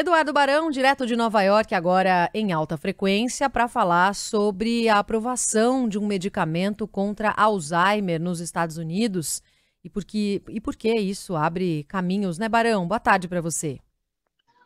Eduardo Barão, direto de Nova York, agora em alta frequência, para falar sobre a aprovação de um medicamento contra Alzheimer nos Estados Unidos e por que, e por que isso abre caminhos, né, Barão? Boa tarde para você.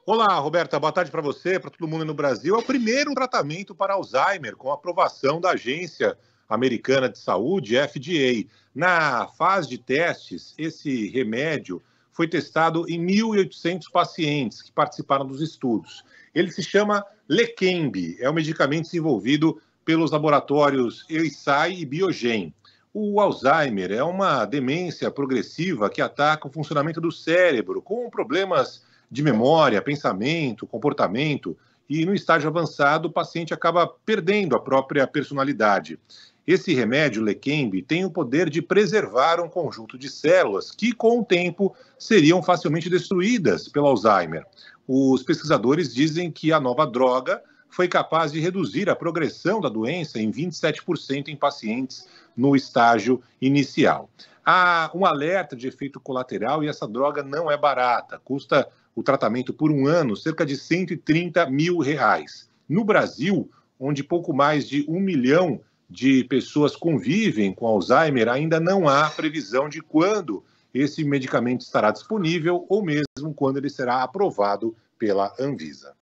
Olá, Roberta, boa tarde para você, para todo mundo no Brasil. É o primeiro tratamento para Alzheimer com aprovação da Agência Americana de Saúde, FDA. Na fase de testes, esse remédio foi testado em 1.800 pacientes que participaram dos estudos. Ele se chama Leqembi, é um medicamento desenvolvido pelos laboratórios Eisai e Biogen. O Alzheimer é uma demência progressiva que ataca o funcionamento do cérebro, com problemas de memória, pensamento, comportamento, e no estágio avançado o paciente acaba perdendo a própria personalidade. Esse remédio Lequembe tem o poder de preservar um conjunto de células que, com o tempo, seriam facilmente destruídas pelo Alzheimer. Os pesquisadores dizem que a nova droga foi capaz de reduzir a progressão da doença em 27% em pacientes no estágio inicial. Há um alerta de efeito colateral e essa droga não é barata. Custa o tratamento por um ano cerca de 130 mil reais. No Brasil, onde pouco mais de um milhão de pessoas convivem com Alzheimer, ainda não há previsão de quando esse medicamento estará disponível ou mesmo quando ele será aprovado pela Anvisa.